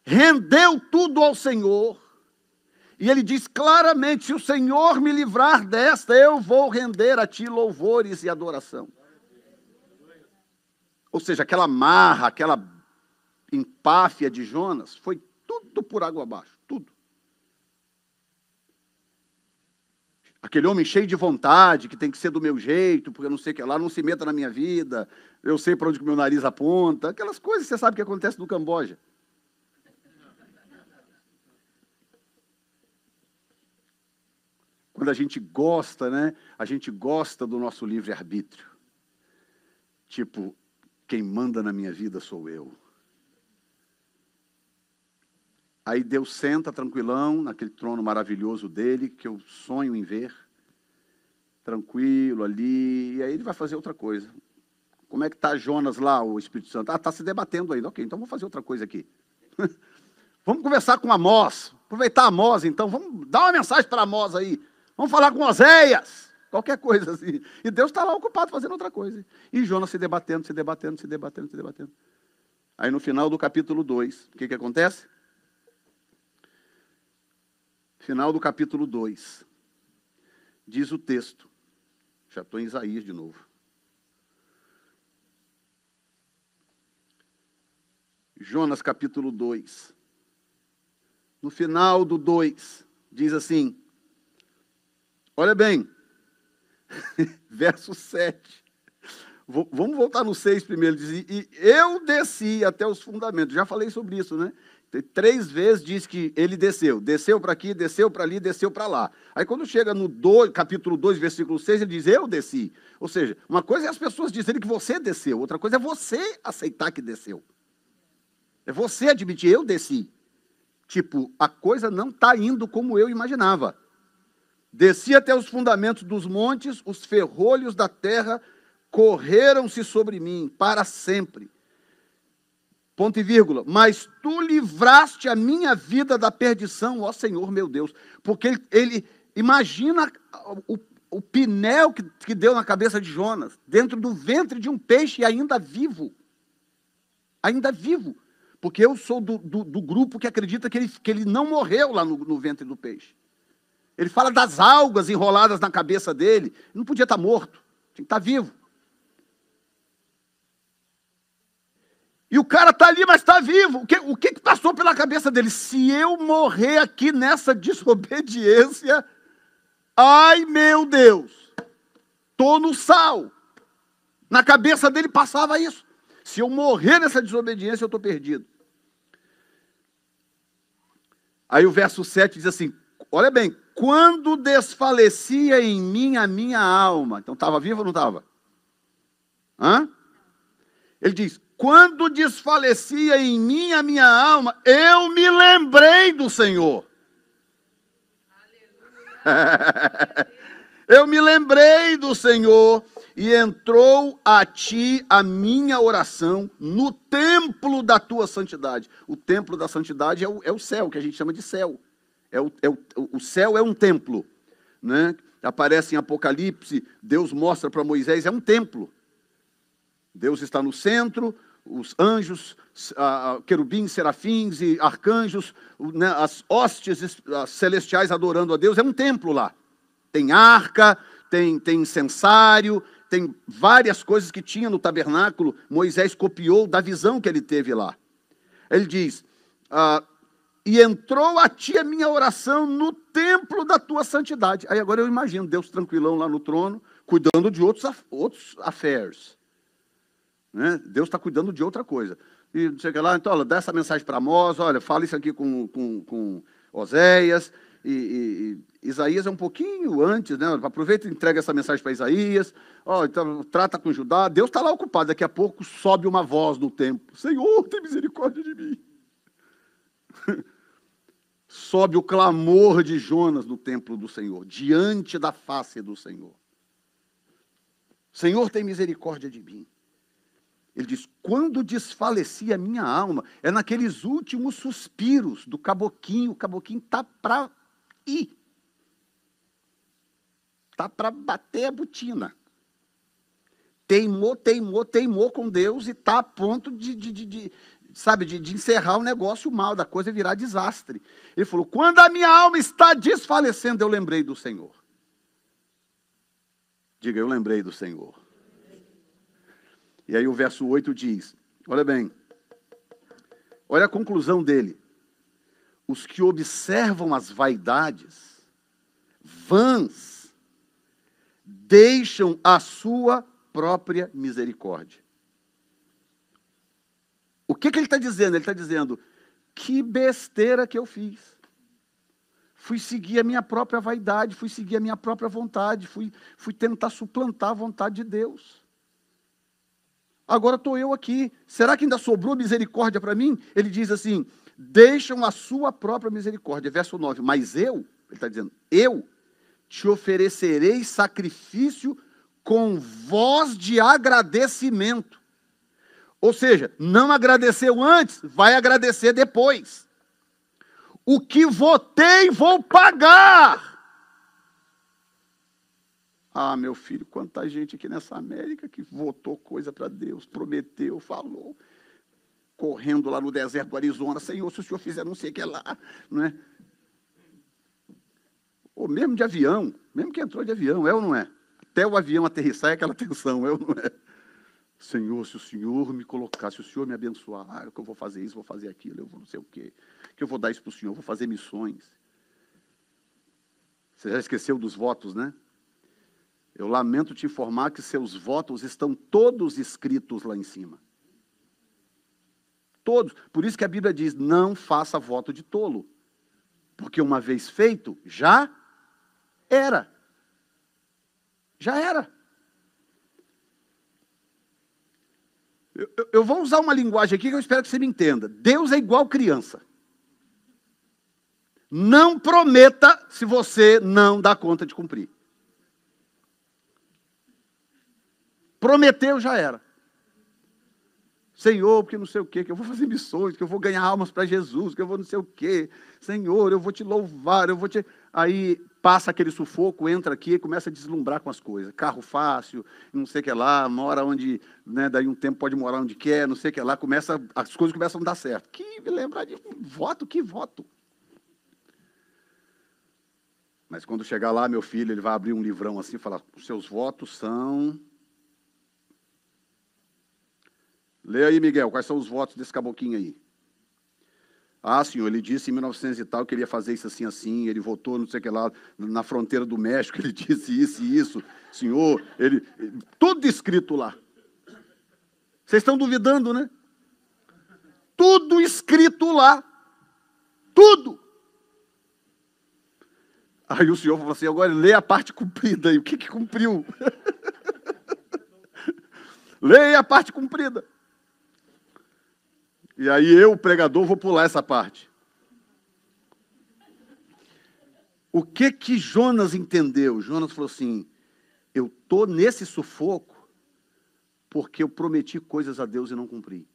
Speaker 1: rendeu tudo ao Senhor, e ele diz claramente: se o Senhor me livrar desta, eu vou render a ti louvores e adoração. Ou seja, aquela marra, aquela empáfia de Jonas foi tudo por água abaixo, tudo. Aquele homem cheio de vontade, que tem que ser do meu jeito, porque eu não sei o que lá, não se meta na minha vida, eu sei para onde que meu nariz aponta, aquelas coisas que você sabe que acontece no Camboja. quando a gente gosta, né? A gente gosta do nosso livre-arbítrio. Tipo, quem manda na minha vida sou eu. Aí Deus senta tranquilão naquele trono maravilhoso dele, que eu sonho em ver, tranquilo ali, e aí ele vai fazer outra coisa. Como é que está Jonas lá, o Espírito Santo? Ah, está se debatendo ainda. Ok, então vou fazer outra coisa aqui. vamos conversar com Amós. Aproveitar a Amós, então. Vamos dar uma mensagem para Amós aí. Vamos falar com Oséias. Qualquer coisa assim. E Deus está lá ocupado fazendo outra coisa. E Jonas se debatendo, se debatendo, se debatendo, se debatendo. Aí no final do capítulo 2, o que, que acontece? Final do capítulo 2. Diz o texto. Já estou em Isaías de novo. Jonas capítulo 2. No final do 2, diz assim: Olha bem, verso 7. Vamos voltar no 6 primeiro. Diz, e eu desci até os fundamentos. Já falei sobre isso, né? Três vezes diz que ele desceu. Desceu para aqui, desceu para ali, desceu para lá. Aí quando chega no 2, capítulo 2, versículo 6, ele diz, eu desci. Ou seja, uma coisa é as pessoas dizerem que você desceu, outra coisa é você aceitar que desceu. É você admitir, eu desci. Tipo, a coisa não está indo como eu imaginava. Desci até os fundamentos dos montes, os ferrolhos da terra correram-se sobre mim para sempre. Ponto e vírgula. Mas tu livraste a minha vida da perdição, ó Senhor meu Deus. Porque ele, ele imagina o, o pinel que, que deu na cabeça de Jonas, dentro do ventre de um peixe e ainda vivo. Ainda vivo. Porque eu sou do, do, do grupo que acredita que ele, que ele não morreu lá no, no ventre do peixe. Ele fala das algas enroladas na cabeça dele. Ele não podia estar morto, tinha que estar vivo. E o cara está ali, mas está vivo. O que, o que passou pela cabeça dele? Se eu morrer aqui nessa desobediência, ai meu Deus, estou no sal. Na cabeça dele passava isso. Se eu morrer nessa desobediência, eu estou perdido. Aí o verso 7 diz assim: olha bem, quando desfalecia em mim a minha alma. Então, estava vivo ou não estava? Hã? Ele diz: Quando desfalecia em mim a minha alma, eu me lembrei do Senhor. eu me lembrei do Senhor e entrou a ti a minha oração no templo da tua santidade. O templo da santidade é o, é o céu, que a gente chama de céu. É o, é o, o céu é um templo. Né? Aparece em Apocalipse, Deus mostra para Moisés, é um templo. Deus está no centro, os anjos, querubins, serafins e arcanjos, né, as hóstias celestiais adorando a Deus, é um templo lá. Tem arca, tem, tem incensário, tem várias coisas que tinha no tabernáculo, Moisés copiou da visão que ele teve lá. Ele diz: ah, e entrou a ti a minha oração no templo da tua santidade. Aí agora eu imagino Deus tranquilão lá no trono, cuidando de outros, outros affairs. Né? Deus está cuidando de outra coisa. E chega lá, então, olha, dá essa mensagem para Amós, olha, fala isso aqui com, com, com Oséias, e, e, e, Isaías é um pouquinho antes, né? Aproveita e entrega essa mensagem para Isaías, ó, então, trata com Judá. Deus está lá ocupado, daqui a pouco sobe uma voz no templo: Senhor, tem misericórdia de mim. sobe o clamor de Jonas no templo do Senhor, diante da face do Senhor. Senhor, tem misericórdia de mim. Ele diz: quando desfalecia a minha alma, é naqueles últimos suspiros do caboquinho, o caboquinho está para ir. Está para bater a botina. Teimou, teimou, teimou com Deus e está a ponto de, de, de, sabe, de, de encerrar o negócio mal, da coisa virar desastre. Ele falou: quando a minha alma está desfalecendo, eu lembrei do Senhor. Diga, eu lembrei do Senhor. E aí o verso 8 diz: olha bem, olha a conclusão dele. Os que observam as vaidades, vãs, deixam a sua própria misericórdia. O que, que ele está dizendo? Ele está dizendo: que besteira que eu fiz. Fui seguir a minha própria vaidade, fui seguir a minha própria vontade, fui, fui tentar suplantar a vontade de Deus. Agora estou eu aqui. Será que ainda sobrou misericórdia para mim? Ele diz assim: deixam a sua própria misericórdia. Verso 9. Mas eu, ele está dizendo, eu te oferecerei sacrifício com voz de agradecimento. Ou seja, não agradeceu antes, vai agradecer depois. O que votei, vou pagar. Ah, meu filho, quanta gente aqui nessa América que votou coisa para Deus, prometeu, falou, correndo lá no deserto do Arizona, Senhor, se o senhor fizer não sei o que lá, não é? Ou mesmo de avião, mesmo que entrou de avião, é ou não é? Até o avião aterrissar é aquela tensão, é ou não é? Senhor, se o Senhor me colocar, se o Senhor me abençoar, ah, que eu vou fazer isso, vou fazer aquilo, eu vou não sei o quê, que eu vou dar isso para o Senhor, vou fazer missões. Você já esqueceu dos votos, né? Eu lamento te informar que seus votos estão todos escritos lá em cima. Todos. Por isso que a Bíblia diz: não faça voto de tolo. Porque uma vez feito, já era. Já era. Eu, eu vou usar uma linguagem aqui que eu espero que você me entenda. Deus é igual criança. Não prometa se você não dá conta de cumprir. Prometeu já era. Senhor, porque não sei o quê, que eu vou fazer missões, que eu vou ganhar almas para Jesus, que eu vou não sei o quê. Senhor, eu vou te louvar, eu vou te. Aí passa aquele sufoco, entra aqui e começa a deslumbrar com as coisas. Carro fácil, não sei o que lá, mora onde, né, daí um tempo pode morar onde quer, não sei o que lá, começa, as coisas começam a dar certo. Que lembra de voto, que voto. Mas quando chegar lá, meu filho, ele vai abrir um livrão assim e falar: os seus votos são. leia aí, Miguel, quais são os votos desse caboclinho aí? Ah, senhor, ele disse em 1900 e tal que ele ia fazer isso assim, assim, ele votou, não sei o que lá, na fronteira do México, ele disse isso e isso. Senhor, ele... Tudo escrito lá. Vocês estão duvidando, né? Tudo escrito lá. Tudo. Aí o senhor falou assim, agora lê a parte cumprida. E o que que cumpriu? Leia a parte cumprida. E aí eu, pregador, vou pular essa parte. O que que Jonas entendeu? Jonas falou assim: eu tô nesse sufoco porque eu prometi coisas a Deus e não cumpri.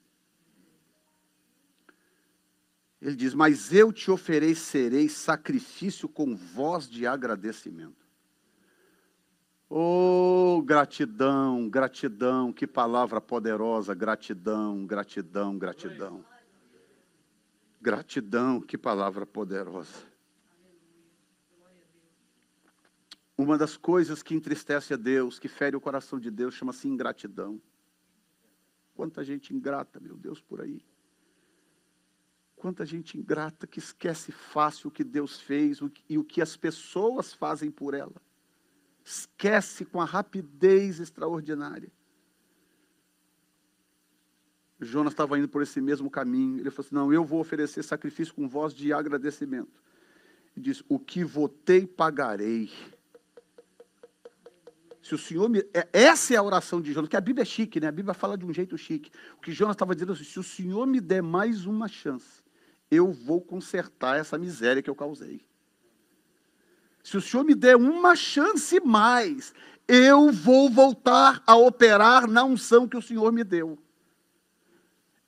Speaker 1: Ele diz: Mas eu te oferecerei sacrifício com voz de agradecimento. Oh, gratidão, gratidão, que palavra poderosa, gratidão, gratidão, gratidão. Gratidão, que palavra poderosa. Uma das coisas que entristece a Deus, que fere o coração de Deus, chama-se ingratidão. Quanta gente ingrata, meu Deus, por aí. Quanta gente ingrata que esquece fácil o que Deus fez e o que as pessoas fazem por ela esquece com a rapidez extraordinária. Jonas estava indo por esse mesmo caminho. Ele falou assim: Não, eu vou oferecer sacrifício com voz de agradecimento. E diz: O que votei, pagarei. Se o Senhor me. É, essa é a oração de Jonas, que a Bíblia é chique, né? A Bíblia fala de um jeito chique. O que Jonas estava dizendo é assim: Se o Senhor me der mais uma chance, eu vou consertar essa miséria que eu causei. Se o senhor me der uma chance mais, eu vou voltar a operar na unção que o senhor me deu.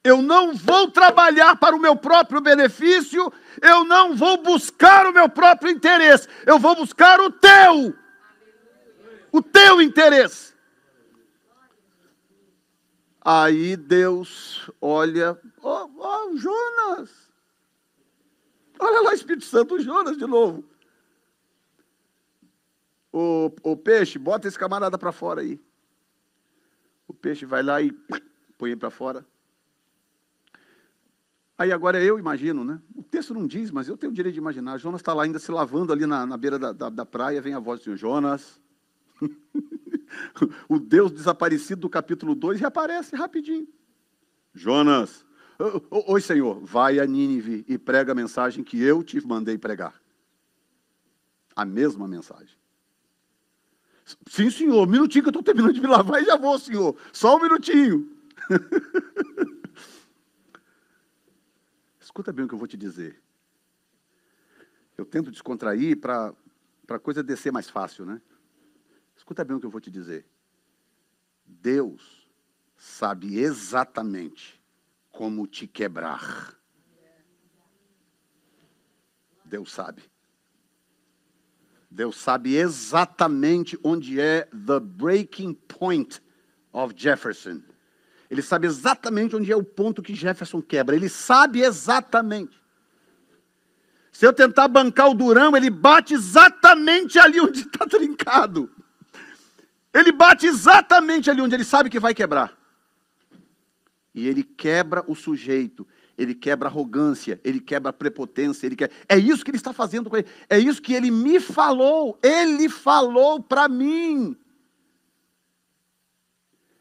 Speaker 1: Eu não vou trabalhar para o meu próprio benefício, eu não vou buscar o meu próprio interesse, eu vou buscar o teu. O teu interesse. Aí Deus olha, ó, oh, oh, Jonas. Olha lá Espírito Santo, Jonas de novo ô, ô peixe, bota esse camarada para fora aí. O peixe vai lá e põe ele para fora. Aí agora eu imagino, né? O texto não diz, mas eu tenho o direito de imaginar. Jonas está lá ainda se lavando ali na, na beira da, da, da praia, vem a voz do Senhor Jonas. o Deus desaparecido do capítulo 2 reaparece rapidinho. Jonas, oi Senhor, vai a Nínive e prega a mensagem que eu te mandei pregar. A mesma mensagem. Sim, senhor, um minutinho que eu estou terminando de me lavar e já vou, senhor. Só um minutinho. Escuta bem o que eu vou te dizer. Eu tento descontrair para a coisa descer mais fácil, né? Escuta bem o que eu vou te dizer. Deus sabe exatamente como te quebrar. Deus sabe. Deus sabe exatamente onde é the breaking point of Jefferson. Ele sabe exatamente onde é o ponto que Jefferson quebra. Ele sabe exatamente. Se eu tentar bancar o Durão, ele bate exatamente ali onde está trincado. Ele bate exatamente ali onde ele sabe que vai quebrar. E ele quebra o sujeito ele quebra arrogância, ele quebra prepotência, ele quer. É isso que ele está fazendo com ele. É isso que ele me falou. Ele falou para mim.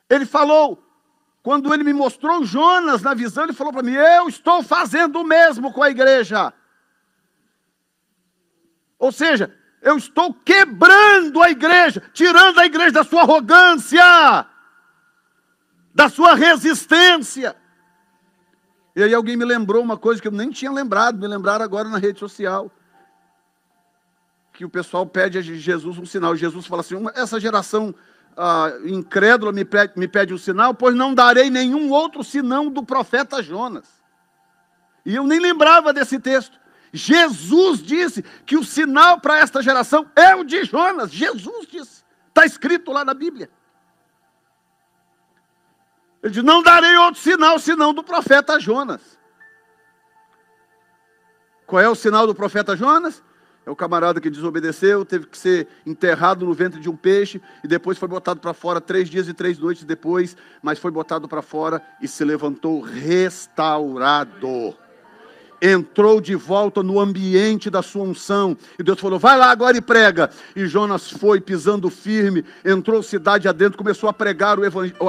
Speaker 1: Ele falou quando ele me mostrou Jonas na visão, ele falou para mim: "Eu estou fazendo o mesmo com a igreja". Ou seja, eu estou quebrando a igreja, tirando a igreja da sua arrogância, da sua resistência. E aí alguém me lembrou uma coisa que eu nem tinha lembrado, me lembraram agora na rede social. Que o pessoal pede a Jesus um sinal. Jesus fala assim: essa geração ah, incrédula me pede, me pede um sinal, pois não darei nenhum outro sinão do profeta Jonas. E eu nem lembrava desse texto. Jesus disse que o sinal para esta geração é o de Jonas. Jesus disse. Está escrito lá na Bíblia. Ele diz: Não darei outro sinal senão do profeta Jonas. Qual é o sinal do profeta Jonas? É o camarada que desobedeceu, teve que ser enterrado no ventre de um peixe e depois foi botado para fora três dias e três noites depois, mas foi botado para fora e se levantou restaurado entrou de volta no ambiente da sua unção. E Deus falou: vai lá agora e prega. E Jonas foi pisando firme, entrou cidade adentro, começou a pregar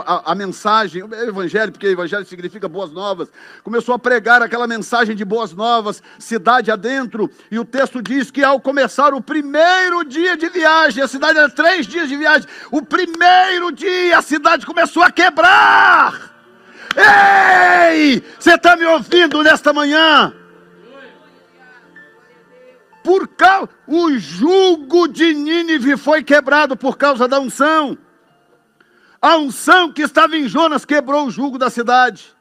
Speaker 1: a, a, mensagem, o evangelho, porque evangelho significa boas novas. Começou a pregar aquela mensagem de boas novas, cidade adentro. E o texto diz que ao começar o primeiro dia de viagem, a cidade era três dias de viagem, o primeiro dia a cidade começou a quebrar. Ei! Você está me ouvindo nesta manhã? Por causa, o jugo de Nínive foi quebrado por causa da unção. A unção que estava em Jonas quebrou o jugo da cidade.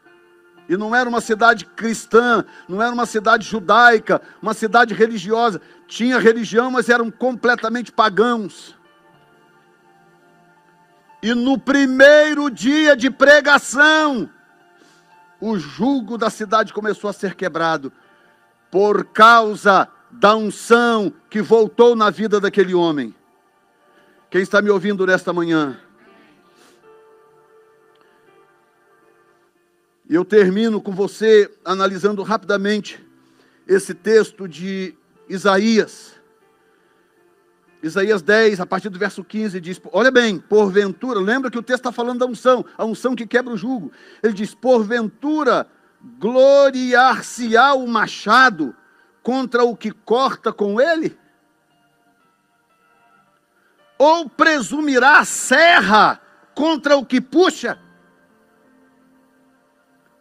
Speaker 1: E não era uma cidade cristã, não era uma cidade judaica, uma cidade religiosa. Tinha religião, mas eram completamente pagãos. E no primeiro dia de pregação, o jugo da cidade começou a ser quebrado por causa da unção que voltou na vida daquele homem. Quem está me ouvindo nesta manhã? E eu termino com você analisando rapidamente esse texto de Isaías. Isaías 10, a partir do verso 15, diz: Olha bem, porventura, lembra que o texto está falando da unção, a unção que quebra o jugo. Ele diz: Porventura, gloriar-se-á o machado contra o que corta com ele? Ou presumirá a serra contra o que puxa?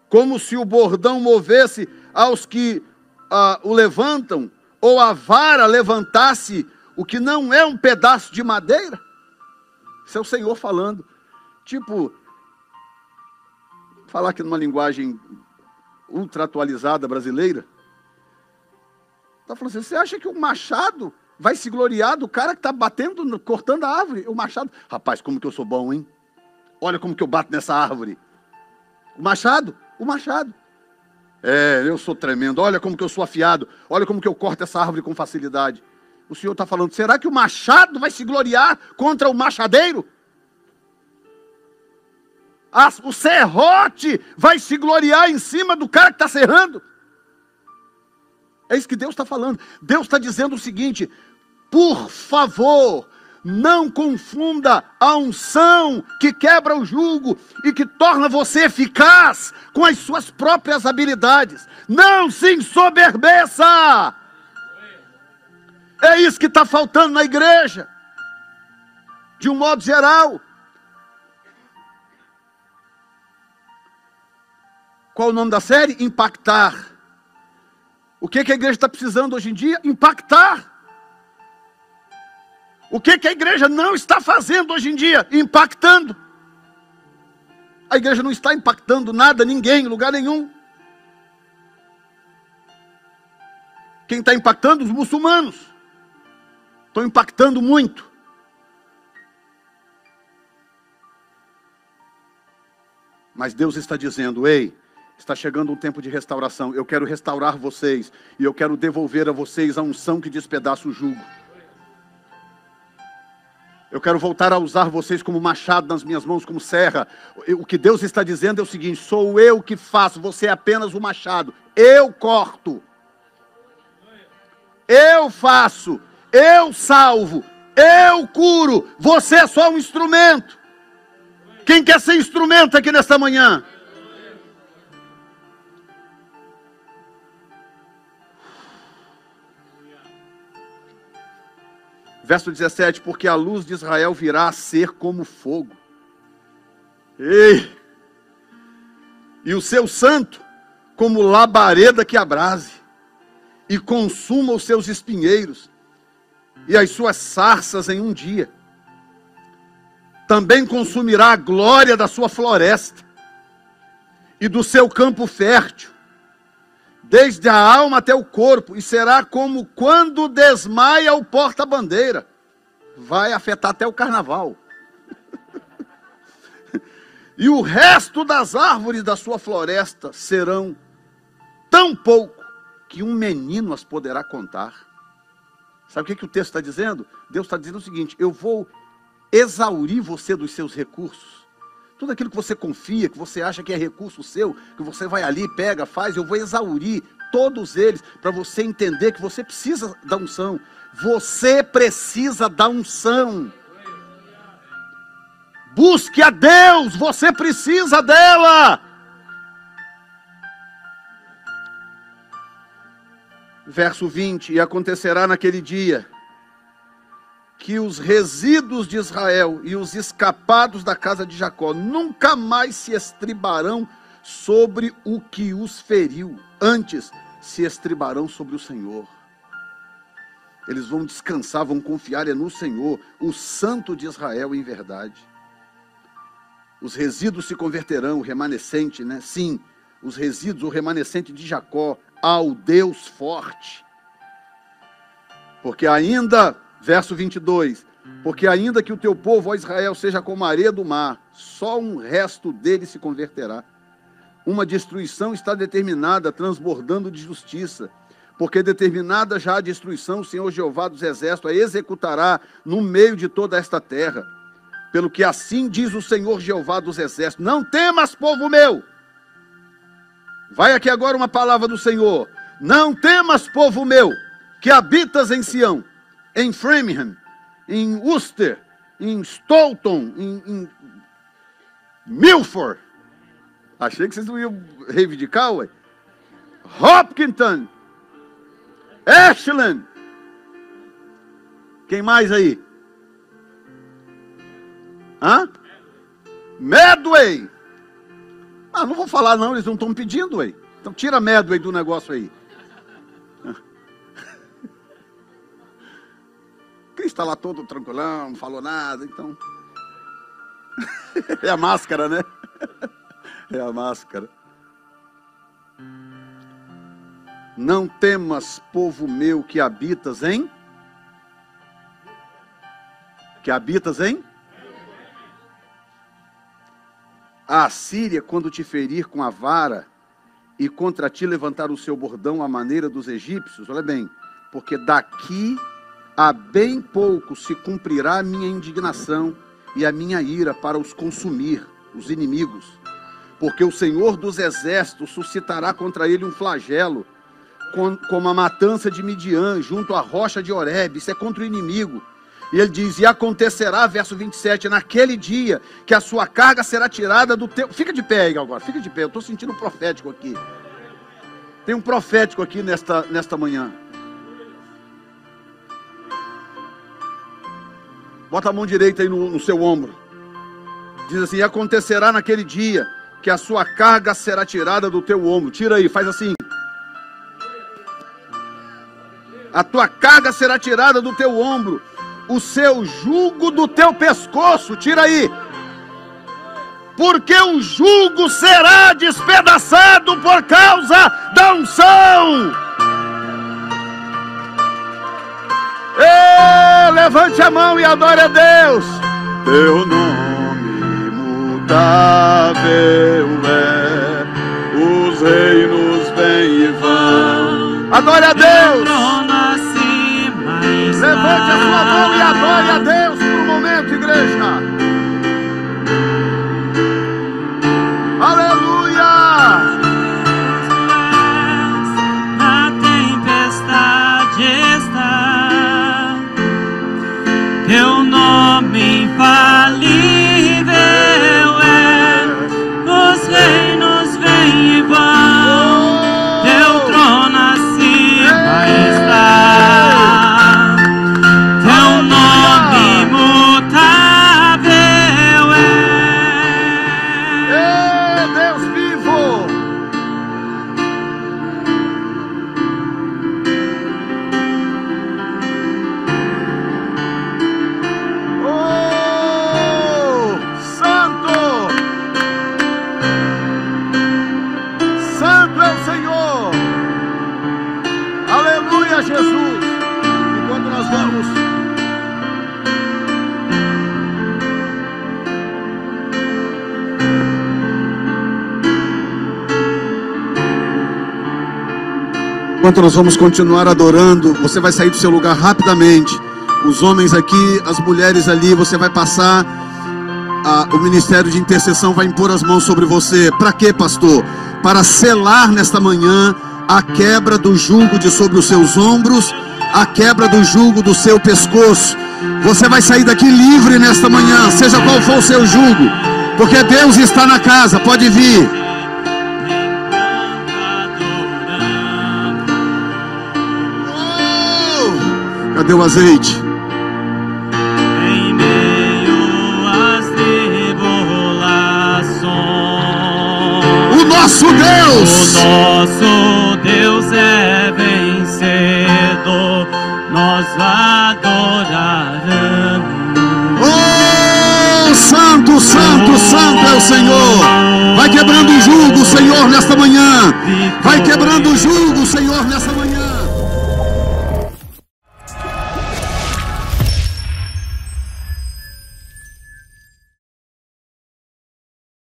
Speaker 1: Como se o bordão movesse aos que ah, o levantam, ou a vara levantasse o que não é um pedaço de madeira? Isso é o Senhor falando. Tipo, falar aqui numa linguagem ultra atualizada brasileira. Está falando assim: você acha que o machado vai se gloriar do cara que está batendo, cortando a árvore? O machado, rapaz, como que eu sou bom, hein? Olha como que eu bato nessa árvore. O machado? O machado. É, eu sou tremendo. Olha como que eu sou afiado. Olha como que eu corto essa árvore com facilidade. O Senhor está falando: será que o machado vai se gloriar contra o machadeiro? As, o serrote vai se gloriar em cima do cara que está serrando? É isso que Deus está falando. Deus está dizendo o seguinte: por favor, não confunda a unção que quebra o jugo e que torna você eficaz com as suas próprias habilidades. Não se ensoberbeça! É isso que está faltando na igreja, de um modo geral. Qual o nome da série? Impactar. O que, que a igreja está precisando hoje em dia? Impactar. O que, que a igreja não está fazendo hoje em dia? Impactando. A igreja não está impactando nada, ninguém, lugar nenhum. Quem está impactando? Os muçulmanos estão impactando muito. Mas Deus está dizendo: ei, está chegando um tempo de restauração. Eu quero restaurar vocês e eu quero devolver a vocês a unção que despedaça o jugo. Eu quero voltar a usar vocês como machado nas minhas mãos, como serra. O que Deus está dizendo é o seguinte: sou eu que faço, você é apenas o machado. Eu corto. Eu faço eu salvo, eu curo, você é só um instrumento. Quem quer ser instrumento aqui nesta manhã? Verso 17: Porque a luz de Israel virá a ser como fogo, Ei! e o seu santo como labareda que abrase, e consuma os seus espinheiros, e as suas sarças em um dia. Também consumirá a glória da sua floresta e do seu campo fértil, desde a alma até o corpo, e será como quando desmaia o porta-bandeira. Vai afetar até o carnaval. e o resto das árvores da sua floresta serão tão pouco que um menino as poderá contar Sabe o que, que o texto está dizendo? Deus está dizendo o seguinte: eu vou exaurir você dos seus recursos. Tudo aquilo que você confia, que você acha que é recurso seu, que você vai ali, pega, faz, eu vou exaurir todos eles para você entender que você precisa da unção. Você precisa da unção. Busque a Deus, você precisa dela. verso 20: E acontecerá naquele dia que os resíduos de Israel e os escapados da casa de Jacó nunca mais se estribarão sobre o que os feriu, antes se estribarão sobre o Senhor. Eles vão descansar, vão confiar no Senhor, o Santo de Israel em verdade. Os resíduos se converterão, o remanescente, né? Sim, os resíduos, o remanescente de Jacó, ao Deus forte. Porque ainda, verso 22, porque ainda que o teu povo, ó Israel, seja como a areia do mar, só um resto dele se converterá. Uma destruição está determinada, transbordando de justiça. Porque determinada já a destruição, o Senhor Jeová dos Exércitos a executará no meio de toda esta terra. Pelo que assim diz o Senhor Jeová dos Exércitos: Não temas, povo meu, Vai aqui agora uma palavra do Senhor. Não temas, povo meu, que habitas em Sião, em Framingham, em Worcester, em Stoughton, em, em Milford. Achei que vocês não iam reivindicar, ué. Hopkinton, Ashland. Quem mais aí? Hã? Medway. Ah, não vou falar não, eles não estão pedindo, aí. Então tira a Medway do negócio aí. Cris está lá todo tranquilão, não falou nada, então. é a máscara, né? é a máscara. Não temas, povo meu, que habitas em? Que habitas em? A Síria, quando te ferir com a vara e contra ti levantar o seu bordão à maneira dos egípcios, olha bem, porque daqui a bem pouco se cumprirá a minha indignação e a minha ira para os consumir, os inimigos. Porque o Senhor dos exércitos suscitará contra ele um flagelo, como a matança de Midian junto à rocha de Horeb, isso é contra o inimigo e ele diz: E acontecerá, verso 27, naquele dia que a sua carga será tirada do teu. Fica de pé aí agora, fica de pé. Eu estou sentindo um profético aqui. Tem um profético aqui nesta, nesta manhã. Bota a mão direita aí no, no seu ombro. Diz assim: E acontecerá naquele dia que a sua carga será tirada do teu ombro. Tira aí, faz assim. A tua carga será tirada do teu ombro o seu jugo do teu pescoço, tira aí. Porque o jugo será despedaçado por causa da unção. levante a mão e adore a Deus. Teu nome mutável é, os reinos vêm e vão. Adore a Deus. Levante a sua mão e adore a Deus por um momento, igreja. enquanto nós vamos continuar adorando, você vai sair do seu lugar rapidamente. Os homens aqui, as mulheres ali, você vai passar. A, o ministério de intercessão vai impor as mãos sobre você. Para quê, pastor? Para selar nesta manhã a quebra do jugo de sobre os seus ombros, a quebra do jugo do seu pescoço. Você vai sair daqui livre nesta manhã, seja qual for o seu jugo, porque Deus está na casa. Pode vir. Deu azeite? Em meio às tribulações. O nosso Deus. O nosso Deus é vencedor. Nós adoraremos. Oh, santo, santo, santo é o Senhor. Vai quebrando o jugo, Senhor, nesta manhã. Vai quebrando o jugo.